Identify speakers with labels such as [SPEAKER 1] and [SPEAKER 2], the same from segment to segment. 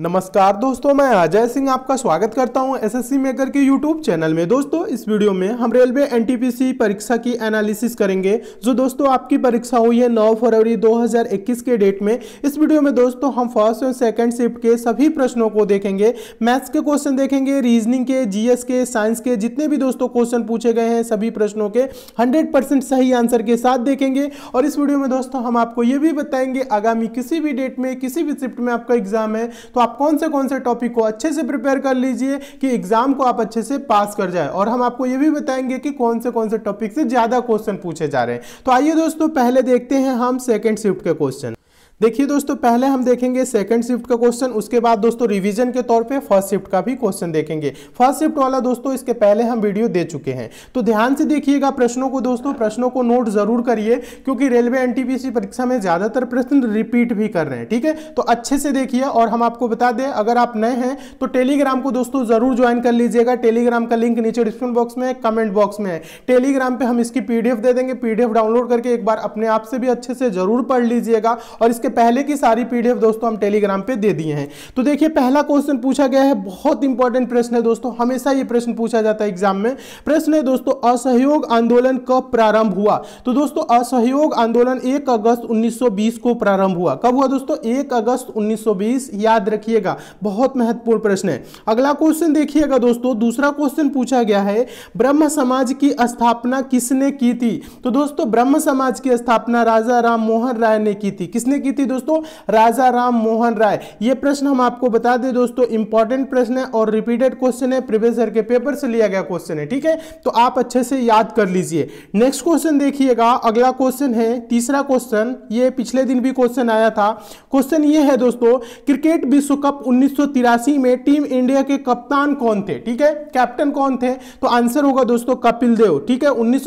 [SPEAKER 1] नमस्कार दोस्तों मैं अजय सिंह आपका स्वागत करता हूं एसएससी मेकर के यूट्यूब चैनल में दोस्तों इस वीडियो में हम रेलवे एनटीपीसी परीक्षा की एनालिसिस करेंगे जो दोस्तों आपकी परीक्षा हुई है 9 फरवरी 2021 के डेट में इस वीडियो में दोस्तों हम फर्स्ट और सेकंड शिफ्ट के सभी प्रश्नों को देखेंगे मैथ्स के क्वेश्चन देखेंगे रीजनिंग के जीएस के साइंस के जितने भी दोस्तों क्वेश्चन पूछे गए हैं सभी प्रश्नों के हंड्रेड सही आंसर के साथ देखेंगे और इस वीडियो में दोस्तों हम आपको ये भी बताएंगे आगामी किसी भी डेट में किसी भी शिफ्ट में आपका एग्जाम है तो आप कौन से कौन से टॉपिक को अच्छे से प्रिपेयर कर लीजिए कि एग्जाम को आप अच्छे से पास कर जाए और हम आपको ये भी बताएंगे कि कौन से कौन से टॉपिक से ज़्यादा क्वेश्चन पूछे जा रहे हैं तो आइए दोस्तों पहले देखते हैं हम सेकेंड शिफ्ट के क्वेश्चन देखिए दोस्तों पहले हम देखेंगे सेकंड शिफ्ट का क्वेश्चन उसके बाद दोस्तों रिवीजन के तौर पे फर्स्ट शिफ्ट का भी क्वेश्चन देखेंगे फर्स्ट शिफ्ट वाला दोस्तों इसके पहले हम वीडियो दे चुके हैं तो ध्यान से देखिएगा प्रश्नों को दोस्तों प्रश्नों को नोट जरूर करिए क्योंकि रेलवे एनटीपीसी परीक्षा में ज्यादातर प्रश्न रिपीट भी कर रहे हैं ठीक है तो अच्छे से देखिए और हम आपको बता दें अगर आप नए हैं तो टेलीग्राम को दोस्तों जरूर ज्वाइन कर लीजिएगा टेलीग्राम का लिंक नीचे डिस्क्रिप्शन बॉक्स में कमेंट बॉक्स में है टेलीग्राम पर हम इसकी पीडीएफ दे देंगे पीडीएफ डाउनलोड करके एक बार अपने आप से भी अच्छे से जरूर पढ़ लीजिएगा और इसके इसके पहले की सारी पीडीएफ दोस्तों हम टेलीग्राम पे दे दिए हैं तो देखिए पहला क्वेश्चन पूछा गया है बहुत इंपॉर्टेंट प्रश्न है दोस्तों हमेशा ये प्रश्न पूछा जाता है एग्जाम में प्रश्न है दोस्तों असहयोग आंदोलन कब प्रारंभ हुआ तो दोस्तों असहयोग आंदोलन एक अगस्त 1920 को प्रारंभ हुआ कब हुआ दोस्तों एक अगस्त 1920 याद रखिएगा बहुत महत्वपूर्ण प्रश्न है अगला क्वेश्चन देखिएगा दोस्तों दूसरा क्वेश्चन पूछा गया है ब्रह्म समाज की स्थापना किसने की थी तो दोस्तों ब्रह्म समाज की स्थापना राजा राम मोहन राय ने की थी किसने की थी दोस्तों राजा राम मोहन राय ये प्रश्न हम आपको बता दें दोस्तों इंपॉर्टेंट प्रश्न है और रिपीटेड क्वेश्चन है प्रिवेसर के पेपर से लिया गया क्वेश्चन है ठीक है तो आप अच्छे से याद कर लीजिए नेक्स्ट क्वेश्चन देखिएगा अगला क्वेश्चन है तीसरा क्वेश्चन ये पिछले दिन भी क्वेश्चन आया था क्वेश्चन ये है दोस्तों क्रिकेट विश्व कप उन्नीस में टीम इंडिया के कप्तान कौन थे ठीक है कैप्टन कौन थे तो आंसर होगा दोस्तों कपिल देव ठीक है उन्नीस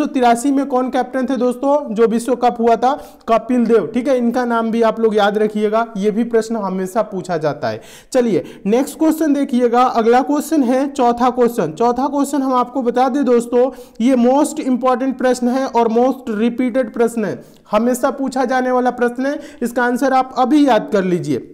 [SPEAKER 1] में कौन कैप्टन थे दोस्तों जो विश्व कप हुआ था कपिल देव ठीक है इनका नाम भी आप लोग याद रखिएगा ये भी प्रश्न हमेशा पूछा जाता है चलिए नेक्स्ट क्वेश्चन देखिएगा अगला क्वेश्चन है चौथा क्वेश्चन चौथा क्वेश्चन हम आपको बता दें दोस्तों ये मोस्ट इंपॉर्टेंट प्रश्न है और मोस्ट रिपीटेड प्रश्न है हमेशा पूछा जाने वाला प्रश्न है इसका आंसर आप अभी याद कर लीजिए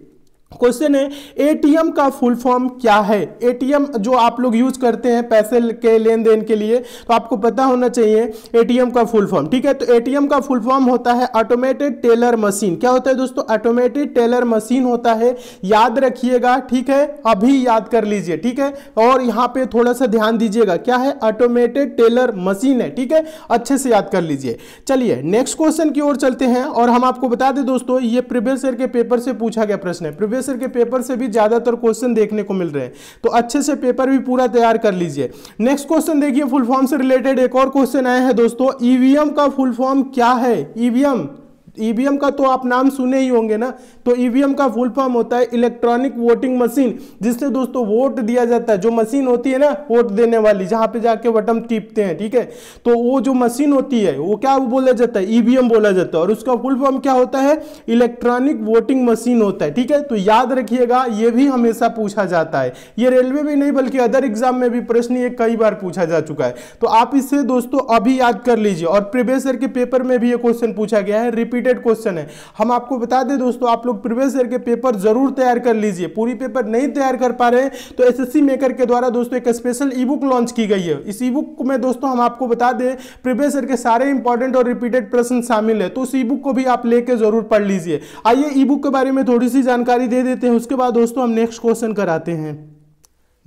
[SPEAKER 1] क्वेश्चन है एटीएम का फुल फॉर्म क्या है एटीएम जो आप लोग यूज करते हैं पैसे के लेन देन के लिए तो आपको पता होना चाहिए एटीएम का फुल फॉर्म ठीक है तो एटीएम का फुल फॉर्म होता है ऑटोमेटेड टेलर मशीन क्या होता है दोस्तों ऑटोमेटेड टेलर मशीन होता है याद रखिएगा ठीक है अभी याद कर लीजिए ठीक है और यहाँ पे थोड़ा सा ध्यान दीजिएगा क्या है ऑटोमेटेड टेलर मशीन है ठीक है अच्छे से याद कर लीजिए चलिए नेक्स्ट क्वेश्चन की ओर चलते हैं और हम आपको बता दें दोस्तों ये प्रीवियस ईयर के पेपर से पूछा गया प्रश्न है प्रीवियस के पेपर से भी ज़्यादातर क्वेश्चन देखने को मिल रहे हैं तो अच्छे से पेपर भी पूरा तैयार कर लीजिए नेक्स्ट क्वेश्चन देखिए फुल फॉर्म से रिलेटेड एक और क्वेश्चन आया है दोस्तों ईवीएम e का फुल फॉर्म क्या है ईवीएम e ई e का तो आप नाम सुने ही होंगे ना तो ई e का फुल फॉर्म होता है इलेक्ट्रॉनिक वोटिंग मशीन जिससे दोस्तों वोट दिया जाता है जो मशीन होती है ना वोट देने वाली जहां पे जाके बटन टीपते हैं ठीक है तो वो जो मशीन होती है वो क्या बोला जाता है ई e बोला जाता है और उसका फुल फॉर्म क्या होता है इलेक्ट्रॉनिक वोटिंग मशीन होता है ठीक है तो याद रखिएगा ये भी हमेशा पूछा जाता है ये रेलवे में नहीं बल्कि अदर एग्जाम में भी प्रश्न ये कई बार पूछा जा चुका है तो आप इसे दोस्तों अभी याद कर लीजिए और प्रीवियस के पेपर में भी ये क्वेश्चन पूछा गया है रिपीट रिलेटेड क्वेश्चन है हम आपको बता दें दोस्तों आप लोग प्रीवियस ईयर के पेपर जरूर तैयार कर लीजिए पूरी पेपर नहीं तैयार कर पा रहे तो एस मेकर के द्वारा दोस्तों एक स्पेशल ई बुक लॉन्च की गई है इस ई बुक में दोस्तों हम आपको बता दें प्रीवियस ईयर के सारे इंपॉर्टेंट और रिपीटेड प्रश्न शामिल है तो उस ई बुक को भी आप लेकर जरूर पढ़ लीजिए आइए ई बुक के बारे में थोड़ी सी जानकारी दे देते हैं उसके बाद दोस्तों हम नेक्स्ट क्वेश्चन कराते हैं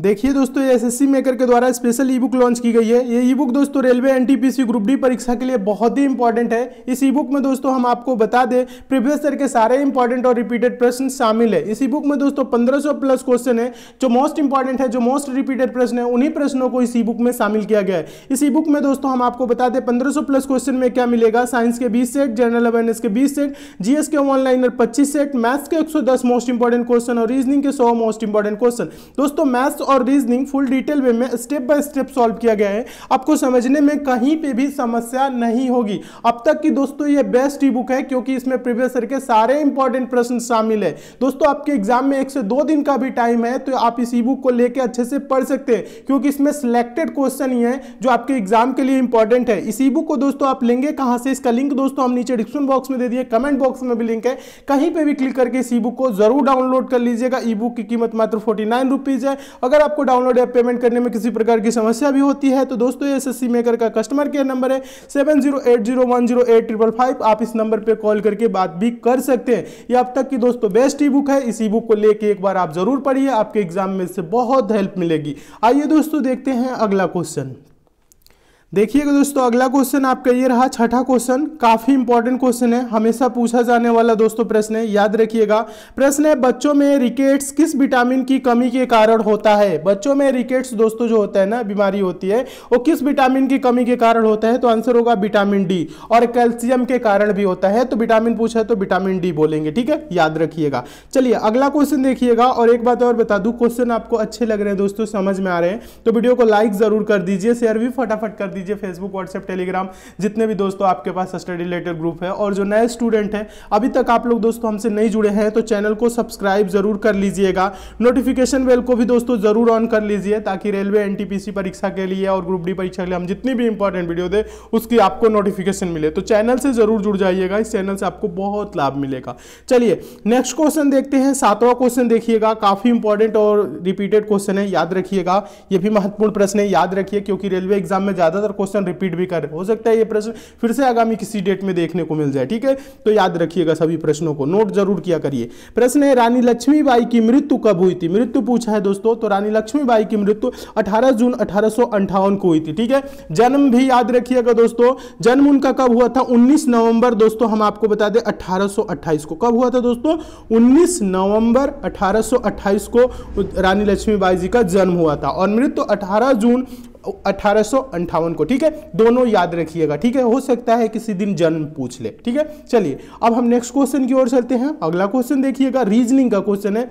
[SPEAKER 1] देखिए दोस्तों एस एसएससी मेकर के द्वारा स्पेशल ई बुक लॉन्च की गई है ये ई बुक दोस्तों रेलवे एनटीपीसी ग्रुप डी परीक्षा के लिए बहुत ही इंपॉर्टेंट है इस ई बुक में दोस्तों हम आपको बता दें प्रीवियस ईयर के सारे इंपॉर्टेंट और रिपीटेड प्रश्न शामिल है इस ई बुक में दोस्तों 1500 प्लस क्वेश्चन है जो मोस्ट इंपॉर्टेंट है जो मोस्ट रिपीटेड प्रश्न है उन्हीं प्रश्नों को इस ई बुक में शामिल किया गया है इस ई बुक में दोस्तों हम आपको बता दें पंद्रह प्लस क्वेश्चन में क्या मिलेगा साइंस के बीस सेट जनरल अवेयरनेस के बीस सेट जीएस के ऑनलाइनर पच्चीस सेट मैथ्स के एक मोस्ट इंपॉर्टेंट क्वेश्चन और रीजनिंग के सौ मोस्ट इंपॉर्टेंट क्वेश्चन दोस्तों मैथ्स और रीजनिंग फुल डिटेल वे में स्टेप बाय स्टेप सॉल्व किया गया है आपको समझने में कहीं पे भी समस्या नहीं होगी अब तक की दोस्तों ये बेस्ट ई बुक है क्योंकि इसमें प्रीवियस के सारे इंपॉर्टेंट प्रश्न शामिल है दोस्तों आपके एग्जाम में एक से दो दिन का भी टाइम है तो आप इस ई बुक को लेकर अच्छे से पढ़ सकते हैं क्योंकि इसमें सिलेक्टेड क्वेश्चन ही है जो आपके एग्जाम के लिए इंपॉर्टेंट है इस ई बुक को दोस्तों आप लेंगे कहाँ से इसका लिंक दोस्तों हम नीचे डिस्क्रिप्शन बॉक्स में दे दिए कमेंट बॉक्स में भी लिंक है कहीं पर भी क्लिक करके इस ई बुक को जरूर डाउनलोड कर लीजिएगा ई बुक की कीमत मात्र फोर्टी नाइन रुपीज है अगर अगर आपको डाउनलोड या पेमेंट करने में किसी प्रकार की समस्या भी होती है तो दोस्तों एस एस मेकर का कस्टमर केयर नंबर है seven zero eight zero one zero eight triple five आप इस नंबर पर कॉल करके बात भी कर सकते हैं ये अब तक की दोस्तों बेस्ट ई बुक है इस ई बुक को लेकर एक बार आप जरूर पढ़िए आपके एग्जाम में इससे बहुत हेल्प मिलेगी आइए दोस्तों देखते हैं अगला क्वेश्चन देखिएगा दोस्तों अगला क्वेश्चन आपका ये रहा छठा क्वेश्चन काफी इंपॉर्टेंट क्वेश्चन है हमेशा पूछा जाने वाला दोस्तों प्रश्न है याद रखिएगा प्रश्न है बच्चों में रिकेट्स किस विटामिन की कमी के कारण होता है बच्चों में रिकेट्स दोस्तों जो होता है ना बीमारी होती है वो किस विटामिन की कमी के कारण होता है तो आंसर होगा विटामिन डी और कैल्शियम के कारण भी होता है तो विटामिन पूछा तो विटामिन डी बोलेंगे ठीक है याद रखिएगा चलिए अगला क्वेश्चन देखिएगा और एक बात और बता दू क्वेश्चन आपको अच्छे लग रहे हैं दोस्तों समझ में आ रहे हैं तो वीडियो को लाइक जरूर कर दीजिए शेयर भी फटाफट कर दीजिए दीजिए फेसबुक व्हाट्सएप टेलीग्राम जितने भी दोस्तों आपके पास स्टडी रिलेटेड ग्रुप है और जो नए स्टूडेंट हैं अभी तक आप लोग दोस्तों हमसे नहीं जुड़े हैं तो चैनल को सब्सक्राइब जरूर कर लीजिएगा नोटिफिकेशन बेल को भी दोस्तों जरूर ऑन कर लीजिए ताकि रेलवे एन परीक्षा के लिए और ग्रुप डी परीक्षा के लिए हम जितनी भी इंपॉर्टेंट वीडियो दे उसकी आपको नोटिफिकेशन मिले तो चैनल से जरूर जुड़ जाइएगा इस चैनल से आपको बहुत लाभ मिलेगा चलिए नेक्स्ट क्वेश्चन देखते हैं सातवां क्वेश्चन देखिएगा काफी इंपॉर्टेंट और रिपीटेड क्वेश्चन है याद रखिएगा ये भी महत्वपूर्ण प्रश्न है याद रखिए क्योंकि रेलवे एग्जाम में ज्यादातर और क्वेश्चन रिपीट भी कर हो सकता है ये प्रश्न फिर से आगामी किसी डेट में देखने को मिल जाए ठीक है तो याद रखिएगा सभी प्रश्नों को नोट जरूर किया करिए प्रश्न है रानी लक्ष्मीबाई की मृत्यु कब हुई थी मृत्यु पूछा है दोस्तों तो रानी लक्ष्मीबाई की मृत्यु अठारह जून अठारह को हुई थी ठीक है जन्म भी याद रखिएगा दोस्तों जन्म उनका कब हुआ था उन्नीस नवंबर दोस्तों हम आपको बता दें अठारह को कब हुआ था दोस्तों उन्नीस नवंबर अठारह को रानी लक्ष्मीबाई जी का जन्म हुआ था और मृत्यु 18 जून अठारह को ठीक है दोनों याद रखिएगा ठीक है हो सकता है किसी दिन जन्म पूछ ले ठीक है चलिए अब हम नेक्स्ट क्वेश्चन की ओर चलते हैं अगला क्वेश्चन देखिएगा रीजनिंग का क्वेश्चन है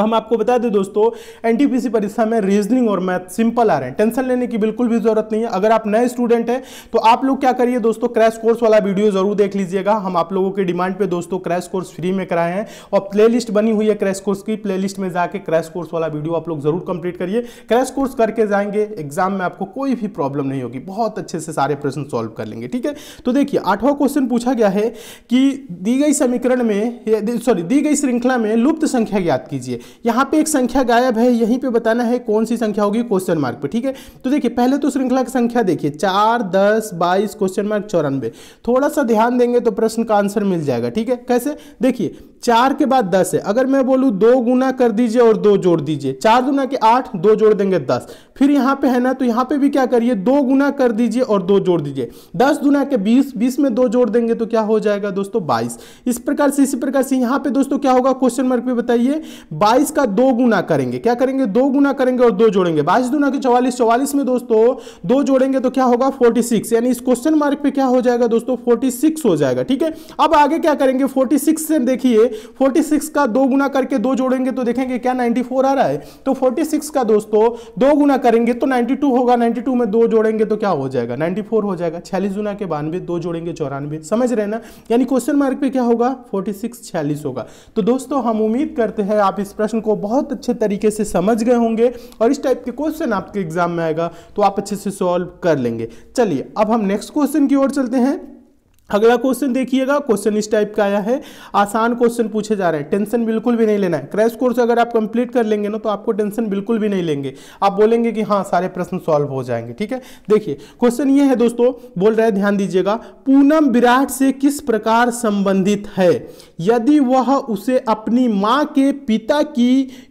[SPEAKER 1] हम आपको बता दें दोस्तों एनटीपीसी परीक्षा में रीजनिंग और मैथ सिंपल आ रहे हैं टेंशन लेने की बिल्कुल भी जरूरत नहीं है अगर आप नए स्टूडेंट हैं तो आप लोग क्या करिए दोस्तों क्रैश कोर्स वाला वीडियो जरूर देख लीजिएगा हम आप लोगों के डिमांड पे दोस्तों क्रैश कोर्स फ्री में कराए हैं और प्ले बनी हुई है क्रैश कोर्स की प्ले में जाकर क्रैश कोर्स वाला वीडियो आप लोग जरूर कंप्लीट करिए क्रैश कोर्स करके जाएंगे एग्जाम में आपको कोई भी प्रॉब्लम नहीं होगी बहुत अच्छे से सारे प्रश्न सॉल्व कर लेंगे ठीक है तो देखिए आठवां क्वेश्चन पूछा गया है कि दी गई समीकरण में सॉरी दी गई श्रृंखला में लुप्त संख्या ज्ञात कीजिए यहाँ पे एक संख्या गायब है यहीं पे बताना है कौन सी संख्या होगी क्वेश्चन मार्क पे ठीक है तो देखिए पहले तो श्रृंखला की संख्या देखिए चार दस बाईस क्वेश्चन मार्क चौरानवे थोड़ा सा ध्यान देंगे तो प्रश्न का आंसर मिल जाएगा ठीक है कैसे देखिए चार के बाद दस है अगर मैं बोलूँ दो गुना कर दीजिए और दो जोड़ दीजिए चार गुना के आठ दो जोड़ देंगे दस फिर यहाँ पे है ना तो यहाँ पे भी क्या करिए दो गुना कर दीजिए और दो जोड़ दीजिए दस गुना के बीस बीस में दो जोड़ देंगे तो क्या हो जाएगा दोस्तों बाईस इस प्रकार से इसी प्रकार से यहाँ पे दोस्तों क्या होगा क्वेश्चन मार्क पर बताइए बाईस का दो गुना करेंगे क्या करेंगे दो गुना करेंगे और दो जोड़ेंगे बाईस गुना के चौवालीस चौवालीस में दोस्तों दो जोड़ेंगे तो क्या होगा फोर्टी यानी इस क्वेश्चन मार्क पर क्या हो जाएगा दोस्तों फोर्टी हो जाएगा ठीक है अब आगे क्या करेंगे फोर्टी से देखिए फोर्टी सिक्स का दो गुना करके दो जोड़ेंगे तो देखेंगे क्या नाइन्टी फोर आ रहा है तो फोर्टी सिक्स का दोस्तों दो गुना करेंगे तो नाइन्टी टू होगा नाइन्टी टू में दो जोड़ेंगे तो क्या हो जाएगा नाइन्टी फोर हो जाएगा छियालीस गुना के बानवे दो जोड़ेंगे चौरानवे समझ रहे ना यानी क्वेश्चन मार्क पे क्या होगा फोर्टी सिक्स छियालीस होगा तो दोस्तों हम उम्मीद करते हैं आप इस प्रश्न को बहुत अच्छे तरीके से समझ गए होंगे और इस टाइप के क्वेश्चन आपके एग्जाम में आएगा तो आप अच्छे से सॉल्व कर लेंगे चलिए अब हम नेक्स्ट क्वेश्चन की ओर चलते हैं अगला क्वेश्चन देखिएगा क्वेश्चन इस टाइप का आया है आसान क्वेश्चन पूछे जा रहे हैं टेंशन बिल्कुल भी नहीं लेना है क्रैश कोर्स अगर आप कंप्लीट कर लेंगे ना तो आपको टेंशन बिल्कुल भी नहीं लेंगे आप बोलेंगे कि हाँ सारे प्रश्न सॉल्व हो जाएंगे ठीक है देखिए क्वेश्चन ये है दोस्तों बोल रहे ध्यान दीजिएगा पूनम विराट से किस प्रकार संबंधित है यदि वह उसे अपनी माँ के पिता की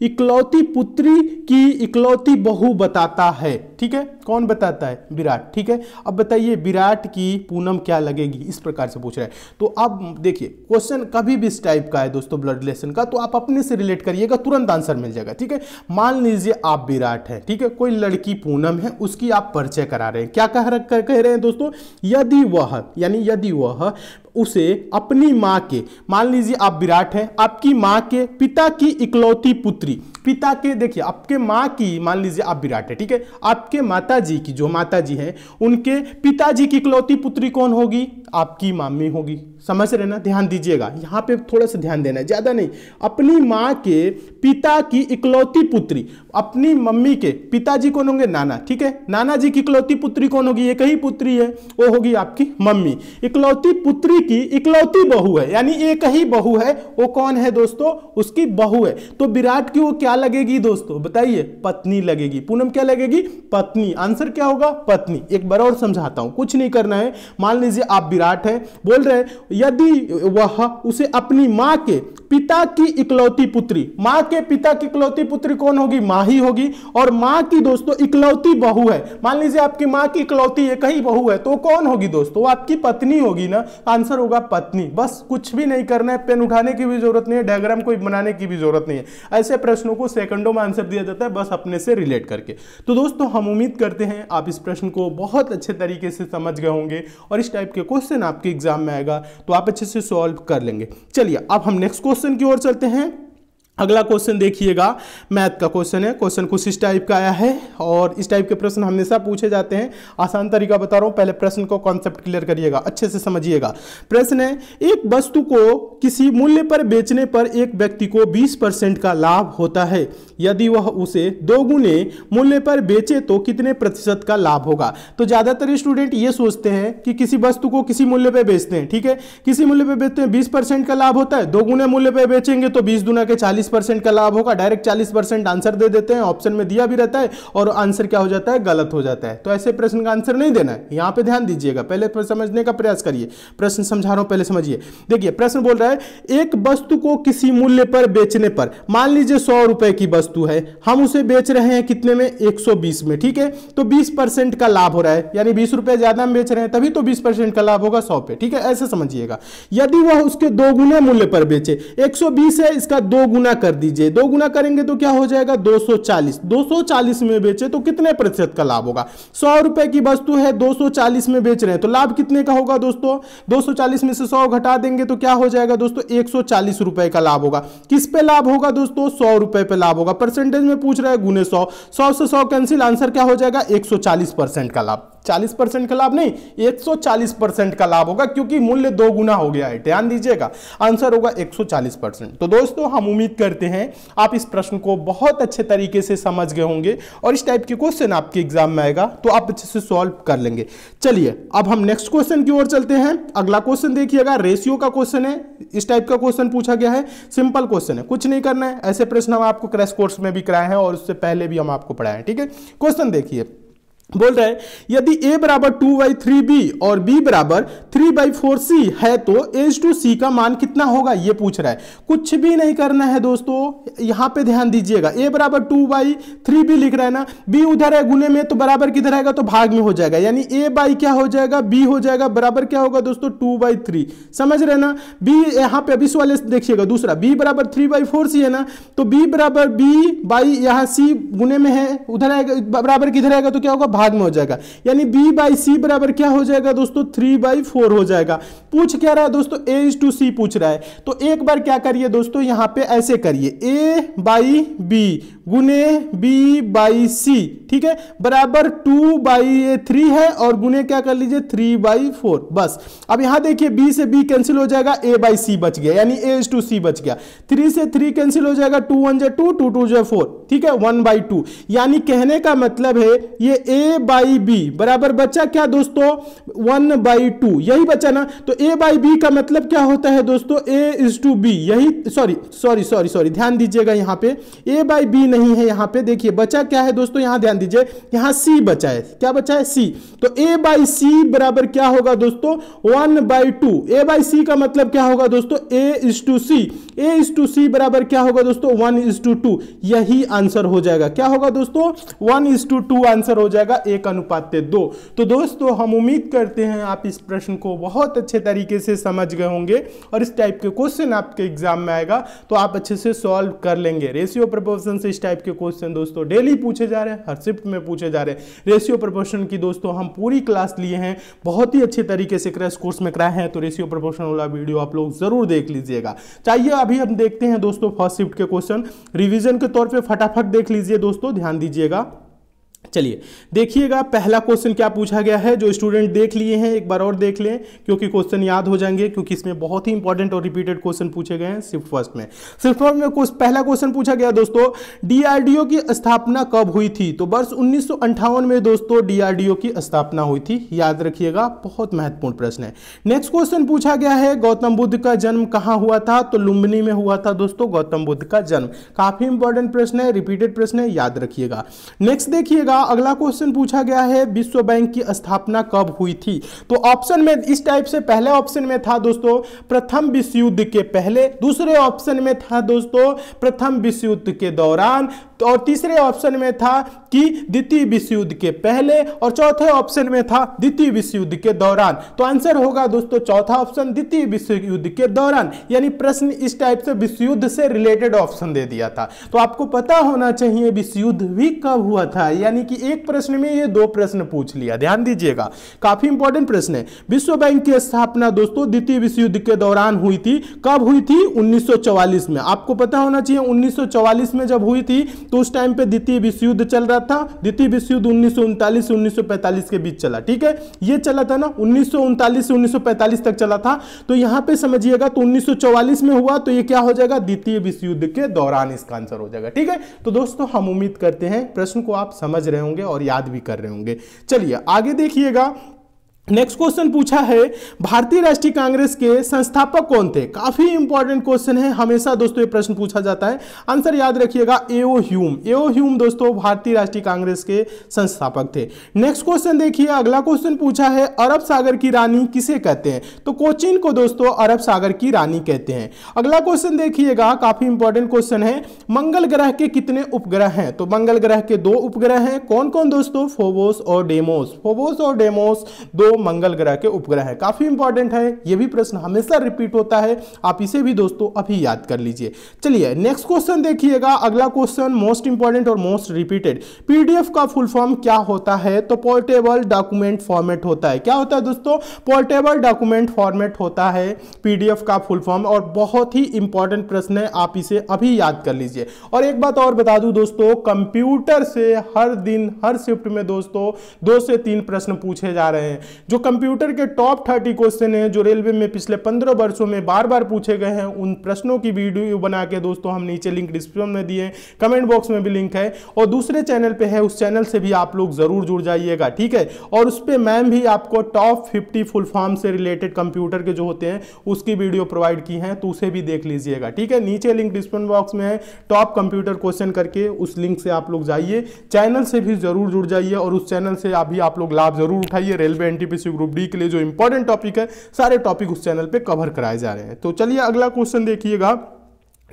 [SPEAKER 1] इकलौती पुत्री की इकलौती बहू बताता है ठीक है कौन बताता है विराट ठीक है अब बताइए विराट की पूनम क्या लगेगी इस प्रकार से पूछ रहा है तो अब देखिए क्वेश्चन कभी भी इस टाइप का है दोस्तों ब्लड रिलेशन का तो आप अपने से रिलेट करिएगा तुरंत आंसर मिल जाएगा ठीक है मान लीजिए आप विराट है ठीक है कोई लड़की पूनम है उसकी आप परिचय करा रहे हैं क्या कह रहे हैं दोस्तों यदि वह यानी यदि वह उसे अपनी माँ के मान लीजिए आप विराट हैं आपकी माँ के पिता की इकलौती पुत्री पिता के देखिए आपके माँ की मान लीजिए आप विराट है ठीक है आपके माता जी की जो माता जी हैं उनके पिताजी की इकलौती पुत्री कौन होगी आपकी मामी होगी समझ रहे ना ध्यान दीजिएगा यहाँ पे थोड़ा सा ध्यान देना है ज़्यादा नहीं अपनी माँ के पिता की इकलौती पुत्री अपनी मम्मी के पिताजी कौन होंगे नाना ठीक है नाना जी की इकलौती पुत्री कौन होगी एक ही पुत्री है वो होगी आपकी मम्मी इकलौती पुत्री की इकलौती बहू है यानी एक ही बहू है वो कौन है दोस्तों उसकी बहू है तो विराट की वो क्या लगेगी दोस्तों बताइए पत्नी लगेगी पूनम क्या लगेगी पत्नी आंसर क्या होगा पत्नी एक बार और समझाता हूं कुछ नहीं करना है मान लीजिए आप विराट हैं बोल रहे यदि वह उसे अपनी माँ के पिता की इकलौती पुत्री माँ के पिता की इकलौती पुत्री कौन होगी माँ ही होगी और माँ की दोस्तों इकलौती बहू है मान लीजिए आपकी माँ की इकलौती एक ही बहू है तो कौन होगी दोस्तों आपकी पत्नी होगी ना आंसर आंसर होगा पत्नी बस कुछ भी नहीं करना है पेन उठाने की भी जरूरत नहीं है डायग्राम को बनाने की भी जरूरत नहीं है ऐसे प्रश्नों को सेकंडों में आंसर दिया जाता है बस अपने से रिलेट करके तो दोस्तों हम उम्मीद करते हैं आप इस प्रश्न को बहुत अच्छे तरीके से समझ गए होंगे और इस टाइप के क्वेश्चन आपके एग्जाम में आएगा तो आप अच्छे से सॉल्व कर लेंगे चलिए अब हम नेक्स्ट क्वेश्चन की ओर चलते हैं अगला क्वेश्चन देखिएगा मैथ का क्वेश्चन है क्वेश्चन कुछ इस टाइप का आया है और इस टाइप के प्रश्न हमेशा पूछे जाते हैं आसान तरीका बता रहा हूँ पहले प्रश्न को कॉन्सेप्ट क्लियर करिएगा अच्छे से समझिएगा प्रश्न है एक वस्तु को किसी मूल्य पर बेचने पर एक व्यक्ति को 20 परसेंट का लाभ होता है यदि वह उसे दोगुने मूल्य पर बेचे तो कितने प्रतिशत का लाभ होगा तो ज़्यादातर स्टूडेंट ये सोचते हैं कि किसी वस्तु को किसी मूल्य पर बेचते हैं ठीक है किसी मूल्य पर बेचते हैं बीस का लाभ होता है दोगुने मूल्य पर बेचेंगे तो बीस दुना के चालीस 40 परसेंट का लाभ होगा डायरेक्ट 40 परसेंट आंसर दे देते हैं ऑप्शन में दिया भी रहता है और आंसर क्या हो जाता है गलत हो जाता है तो ऐसे प्रश्न का आंसर नहीं देना है यहाँ पे ध्यान दीजिएगा पहले समझने का प्रयास करिए प्रश्न समझा रहा हूँ पहले समझिए देखिए प्रश्न बोल रहा है एक वस्तु को किसी मूल्य पर बेचने पर मान लीजिए सौ रुपए की वस्तु है हम उसे बेच रहे हैं कितने में एक में ठीक है तो बीस का लाभ हो रहा है यानी बीस ज्यादा हम बेच रहे हैं तभी तो बीस का लाभ होगा सौ पे ठीक है ऐसे समझिएगा यदि वह उसके दो गुना मूल्य पर बेचे एक है इसका दो गुना कर दीजिए दो गुना करेंगे तो क्या हो जाएगा 240 240 में बेचे तो कितने प्रतिशत का लाभ होगा सौ रुपए की वस्तु है 240 में बेच रहे हैं तो लाभ कितने का होगा दोस्तों 240 में से सौ घटा देंगे तो क्या हो जाएगा दोस्तों एक रुपए का लाभ होगा किस पे लाभ होगा दोस्तों सौ रुपए पे लाभ होगा परसेंटेज में पूछ रहा है गुने सौ सौ से सौ कैंसिल आंसर क्या हो जाएगा एक का लाभ 40 परसेंट का लाभ नहीं 140 परसेंट का लाभ होगा क्योंकि मूल्य दो गुना हो गया है ध्यान दीजिएगा आंसर होगा 140 परसेंट तो दोस्तों हम उम्मीद करते हैं आप इस प्रश्न को बहुत अच्छे तरीके से समझ गए होंगे और इस टाइप के क्वेश्चन आपके एग्जाम में आएगा तो आप अच्छे से सॉल्व कर लेंगे चलिए अब हम नेक्स्ट क्वेश्चन की ओर चलते हैं अगला क्वेश्चन देखिएगा रेशियो का क्वेश्चन है इस टाइप का क्वेश्चन पूछा गया है सिंपल क्वेश्चन है कुछ नहीं करना है ऐसे प्रश्न हम आपको क्रैश कोर्स में भी कराए हैं और उससे पहले भी हम आपको पढ़ाए हैं ठीक है क्वेश्चन देखिए बोल रहे हैं यदि a बराबर टू बाई थ्री बी और b बराबर थ्री बाई फोर सी है तो एज टू सी का मान कितना होगा ये पूछ रहा है कुछ भी नहीं करना है दोस्तों यहाँ पे ध्यान दीजिएगा a बराबर टू बाई थ्री बी लिख रहा है ना b उधर है गुने में तो बराबर किधर आएगा तो भाग में हो जाएगा यानी a बाई क्या हो जाएगा b हो जाएगा बराबर क्या होगा दोस्तों टू बाई थ्री समझ रहे ना बी यहाँ पे अभी वाले देखिएगा दूसरा बी बराबर थ्री बाई फोर सी है ना तो बी बराबर बी बाई यहाँ सी गुने में है उधर आएगा बराबर किधर आएगा तो क्या होगा भाग में हो जाएगा यानी बी बाई सी बराबर क्या हो जाएगा दोस्तों थ्री बाई फोर हो जाएगा पूछ क्या रहा है दोस्तों ए इज टू सी पूछ रहा है तो एक बार क्या करिए दोस्तों यहाँ पे ऐसे करिए ए बाई बी गुने बी बाई सी ठीक है बराबर टू बाई ए थ्री है और गुने क्या कर लीजिए थ्री बाई फोर बस अब यहाँ देखिए बी से बी कैंसिल हो जाएगा ए बाई सी बच गया यानी ए इज टू सी बच गया थ्री से थ्री कैंसिल हो जाएगा टू वन जो टू टू टू जो फोर ठीक है वन बाई टू यानी कहने का मतलब है ये ए बाई बी बराबर बच्चा क्या दोस्तों वन बाई टू यही बच्चा ना तो ए बाई बी का मतलब क्या होता है दोस्तों ए इज टू बी यही सॉरी सॉरी सॉरी सॉरी ध्यान दीजिएगा यहाँ पे ए बाई बी नहीं है यहाँ पे देखिए बच्चा क्या है दोस्तों यहाँ ध्यान दीजिए यहाँ सी बचा है क्या बचा है सी तो ए बाई सी बराबर क्या होगा दोस्तों one by two A by C का मतलब क्या होगा दोस्तों A is to C A is to C बराबर क्या होगा दोस्तों वन इज टू टू यही आंसर हो जाएगा क्या होगा दोस्तों one is to two answer हो जाएगा जाएगा एक अनुपात दो तो दोस्तों हम उम्मीद करते हैं आप इस प्रश्न को बहुत अच्छे तरीके से समझ गए होंगे और इस टाइप के क्वेश्चन आपके एग्जाम में आएगा तो आप अच्छे से सॉल्व कर लेंगे रेशियो प्रपोर्शन से इस टाइप के क्वेश्चन दोस्तों डेली पूछे जा रहे हैं हर शिफ्ट में पूछे जा रहे हैं रेशियो प्रपोर्शन की दोस्तों हम पूरी क्लास लिए हैं बहुत ही अच्छे तरीके से क्रैश कोर्स में कराए हैं तो रेशियो प्रपोर्शन वाला वीडियो आप लोग जरूर देख लीजिएगा चाहिए अभी हम देखते हैं दोस्तों फर्स्ट शिफ्ट के क्वेश्चन रिविजन के तौर पर फटाफट देख लीजिए दोस्तों ध्यान दीजिएगा चलिए देखिएगा पहला क्वेश्चन क्या पूछा गया है जो स्टूडेंट देख लिए हैं एक बार और देख लें क्योंकि क्वेश्चन याद हो जाएंगे क्योंकि इसमें बहुत ही इंपॉर्टेंट और रिपीटेड क्वेश्चन पूछे गए हैं सिर्फ फर्स्ट में सिर्फ फर्स्ट में पहला क्वेश्चन पूछा गया दोस्तों डीआरडीओ की स्थापना कब हुई थी तो वर्ष उन्नीस में दोस्तों डीआरडीओ की स्थापना हुई थी याद रखिएगा बहुत महत्वपूर्ण प्रश्न है नेक्स्ट क्वेश्चन पूछा गया है गौतम बुद्ध का जन्म कहाँ हुआ था तो लुम्बिनी में हुआ था दोस्तों गौतम बुद्ध का जन्म काफी इंपॉर्टेंट प्रश्न है रिपीटेड प्रश्न है याद रखिएगा नेक्स्ट देखिएगा का अगला क्वेश्चन पूछा गया है विश्व बैंक की स्थापना कब हुई थी तो ऑप्शन में इस टाइप से पहले ऑप्शन में था दोस्तों प्रथम विश्व युद्ध के पहले दूसरे ऑप्शन में था दोस्तों प्रथम विश्व युद्ध के दौरान तो और तीसरे ऑप्शन में था कि द्वितीय विश्व युद्ध के पहले और चौथे ऑप्शन में था द्वितीय विश्व युद्ध के दौरान तो आंसर होगा दोस्तों चौथा ऑप्शन द्वितीय विश्व युद्ध के दौरान यानी प्रश्न इस टाइप से विश्व युद्ध से रिलेटेड ऑप्शन दे दिया था तो आपको पता होना चाहिए विश्व युद्ध भी कब हुआ था यानी कि एक प्रश्न में ये दो प्रश्न पूछ लिया ध्यान दीजिएगा काफी इंपॉर्टेंट प्रश्न है विश्व बैंक की स्थापना दोस्तों द्वितीय विश्व युद्ध के दौरान हुई थी कब हुई थी उन्नीस में आपको पता होना चाहिए उन्नीस में जब हुई थी तो उस टाइम पे द्वितीय विश्व युद्ध चल रहा था द्वितीय विश्व युद्ध उन्नीस से 1945 के बीच चला ठीक है ये चला था ना उन्नीस से उन्नीस तक चला था तो यहाँ पे समझिएगा तो उन्नीस में हुआ तो ये क्या हो जाएगा द्वितीय विश्व युद्ध के दौरान इसका आंसर हो जाएगा ठीक है तो दोस्तों हम उम्मीद करते हैं प्रश्न को आप समझ रहे होंगे और याद भी कर रहे होंगे चलिए आगे देखिएगा नेक्स्ट क्वेश्चन पूछा है भारतीय राष्ट्रीय कांग्रेस के संस्थापक कौन थे काफी इंपॉर्टेंट क्वेश्चन है हमेशा दोस्तों ये प्रश्न पूछा जाता है आंसर याद रखिएगा एओ ह्यूम एओ ह्यूम दोस्तों भारतीय राष्ट्रीय कांग्रेस के संस्थापक थे नेक्स्ट क्वेश्चन देखिए अगला क्वेश्चन पूछा है अरब सागर की रानी किसे कहते हैं तो कोचिन को दोस्तों अरब सागर की रानी कहते हैं अगला क्वेश्चन देखिएगा काफी इंपॉर्टेंट क्वेश्चन है मंगल ग्रह के कितने उपग्रह हैं तो मंगल ग्रह के दो उपग्रह हैं कौन कौन दोस्तों फोबोस और डेमोस फोबोस और डेमोस दो मंगल ग्रह के उपग्रह है काफ़ी इंपॉर्टेंट है यह भी प्रश्न हमेशा रिपीट होता है आप इसे भी दोस्तों अभी याद कर लीजिए चलिए नेक्स्ट क्वेश्चन देखिएगा अगला क्वेश्चन मोस्ट इंपॉर्टेंट और मोस्ट रिपीटेड पीडीएफ का फुल फॉर्म क्या होता है तो पोर्टेबल डॉक्यूमेंट फॉर्मेट होता है क्या होता है दोस्तों पोर्टेबल डॉक्यूमेंट फॉर्मेट होता है पीडीएफ का फुल फॉर्म और बहुत ही इंपॉर्टेंट प्रश्न है आप इसे अभी याद कर लीजिए और एक बात और बता दू दोस्तों कंप्यूटर से हर दिन हर शिफ्ट में दोस्तों दो से तीन प्रश्न पूछे जा रहे हैं जो कंप्यूटर के टॉप थर्टी क्वेश्चन हैं जो रेलवे में पिछले पंद्रह वर्षों में बार बार पूछे गए हैं उन प्रश्नों की वीडियो बना के दोस्तों हम नीचे लिंक डिस्क्रिप्शन में दिए कमेंट बॉक्स में भी लिंक है और दूसरे चैनल पर है उस चैनल से भी आप लोग ज़रूर जुड़ जाइएगा ठीक है और उस पर मैम भी आपको टॉप फिफ्टी फुल फॉर्म से रिलेटेड कंप्यूटर के जो होते हैं उसकी वीडियो प्रोवाइड की है तो उसे भी देख लीजिएगा ठीक है नीचे लिंक डिस्क्रिप्शन बॉक्स में है टॉप कंप्यूटर क्वेश्चन करके उस लिंक से आप लोग जाइए चैनल से भी जरूर जुड़ जाइए और उस चैनल से अभी आप लोग लाभ जरूर उठाइए railway NTP UPSC group D के लिए जो इंपॉर्टेंट टॉपिक है सारे टॉपिक उस चैनल पर कवर कराए जा रहे हैं तो चलिए अगला क्वेश्चन देखिएगा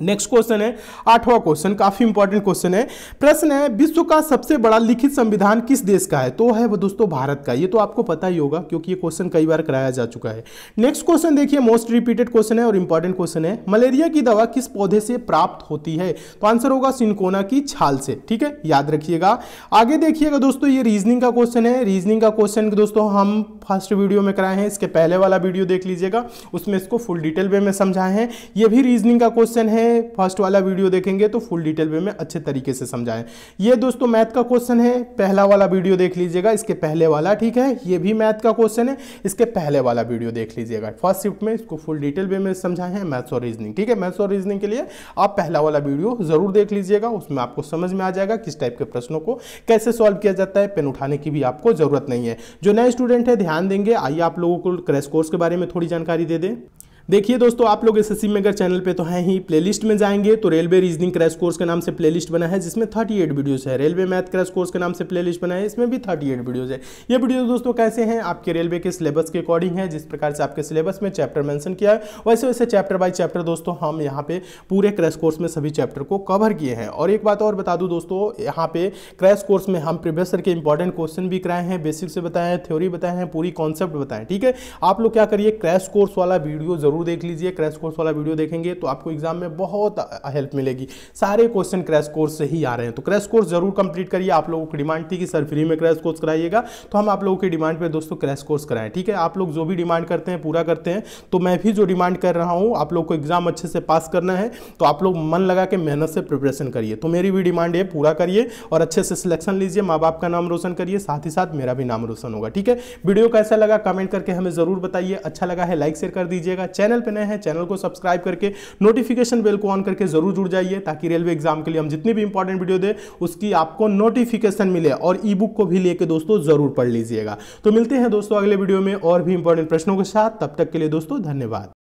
[SPEAKER 1] नेक्स्ट क्वेश्चन है आठवां क्वेश्चन काफी इंपॉर्टेंट क्वेश्चन है प्रश्न है विश्व का सबसे बड़ा लिखित संविधान किस देश का है तो है वो दोस्तों भारत का ये तो आपको पता ही होगा क्योंकि ये क्वेश्चन कई बार कराया जा चुका है नेक्स्ट क्वेश्चन देखिए मोस्ट रिपीटेड क्वेश्चन है और इंपॉर्टेंट क्वेश्चन है मलेरिया की दवा किस पौधे से प्राप्त होती है तो आंसर होगा सिंकोना की छाल से ठीक है याद रखिएगा आगे देखिएगा दोस्तों ये रीजनिंग का क्वेश्चन है रीजनिंग का क्वेश्चन दोस्तों हम फर्स्ट वीडियो में कराए हैं इसके पहले वाला वीडियो देख लीजिएगा उसमें इसको फुल डिटेल वे में समझाए हैं ये भी रीजनिंग का क्वेश्चन है हैं फर्स्ट वाला वीडियो देखेंगे तो फुल डिटेल वे में अच्छे तरीके से समझाएं ये दोस्तों मैथ का क्वेश्चन है पहला वाला वीडियो देख लीजिएगा इसके पहले वाला ठीक है ये भी मैथ का क्वेश्चन है इसके पहले वाला वीडियो देख लीजिएगा फर्स्ट शिफ्ट में इसको फुल डिटेल वे में समझाएं हैं मैथ्स और रीजनिंग ठीक है मैथ्स और रीजनिंग के लिए आप पहला वाला वीडियो जरूर देख लीजिएगा उसमें आपको समझ में आ जाएगा किस टाइप के प्रश्नों को कैसे सॉल्व किया जाता है पेन उठाने की भी आपको जरूरत नहीं है जो नए स्टूडेंट है ध्यान देंगे आइए आप लोगों को क्रैश कोर्स के बारे में थोड़ी जानकारी दे दें देखिए दोस्तों आप लोग एस एस अगर चैनल पे तो हैं ही प्लेलिस्ट में जाएंगे तो रेलवे रीजनिंग क्रैश कोर्स के नाम से प्लेलिस्ट बना है जिसमें 38 वीडियोस है रेलवे मैथ क्रैश कोर्स के नाम से प्लेलिस्ट बना है इसमें भी 38 वीडियोस है ये वीडियो दोस्तों कैसे हैं आपके रेलवे के सिलेबस के अकॉर्डिंग है जिस प्रकार से आपके सिलेबस में चैप्टर मैंशन किया है वैसे वैसे चैप्टर बाई चैप्टर दोस्तों हम यहाँ पे पूरे क्रैश कोर्स में सभी चैप्टर को कवर किए हैं और एक बात और बता दूँ दोस्तों यहाँ पे क्रैश कोर्स में हम प्रिवेसर के इंपॉर्टेंट क्वेश्चन भी कराए हैं बेसिक से बताए हैं थ्योरी बताए हैं पूरी कॉन्सेप्ट बताएं ठीक है आप लोग क्या करिए क्रैश कोर्स वाला वीडियो ज़रूर देख लीजिए क्रैश कोर्स वाला वीडियो देखेंगे तो आपको एग्जाम में बहुत हेल्प मिलेगी सारे क्वेश्चन क्रैश कोर्स से ही आ रहे हैं तो क्रैश कोर्स जरूर कंप्लीट करिए आप लोगों की डिमांड थी कि सर फ्री में क्रैश कोर्स कराइएगा तो हम आप लोगों की डिमांड पर दोस्तों क्रैश कोर्स कराएं ठीक है आप लोग जो भी डिमांड करते हैं पूरा करते हैं तो मैं भी जो डिमांड कर रहा हूँ आप लोग को एग्जाम अच्छे से पास करना है तो आप लोग मन लगा के मेहनत से प्रिपरेशन करिए तो मेरी भी डिमांड है पूरा करिए और अच्छे से सिलेक्शन लीजिए माँ बाप का नाम रोशन करिए साथ ही साथ मेरा भी नाम रोशन होगा ठीक है वीडियो कैसा लगा कमेंट करके हमें जरूर बताइए अच्छा लगा है लाइक शेयर कर दीजिएगा चैनल पर नए हैं चैनल को सब्सक्राइब करके नोटिफिकेशन बेल को ऑन करके जरूर जुड़ जाइए ताकि रेलवे एग्जाम के लिए हम जितनी भी इंपॉर्टेंट वीडियो दें उसकी आपको नोटिफिकेशन मिले और ई बुक को भी लेके दोस्तों जरूर पढ़ लीजिएगा तो मिलते हैं दोस्तों अगले वीडियो में और भी इंपॉर्टेंट प्रश्नों के साथ तब तक के लिए दोस्तों धन्यवाद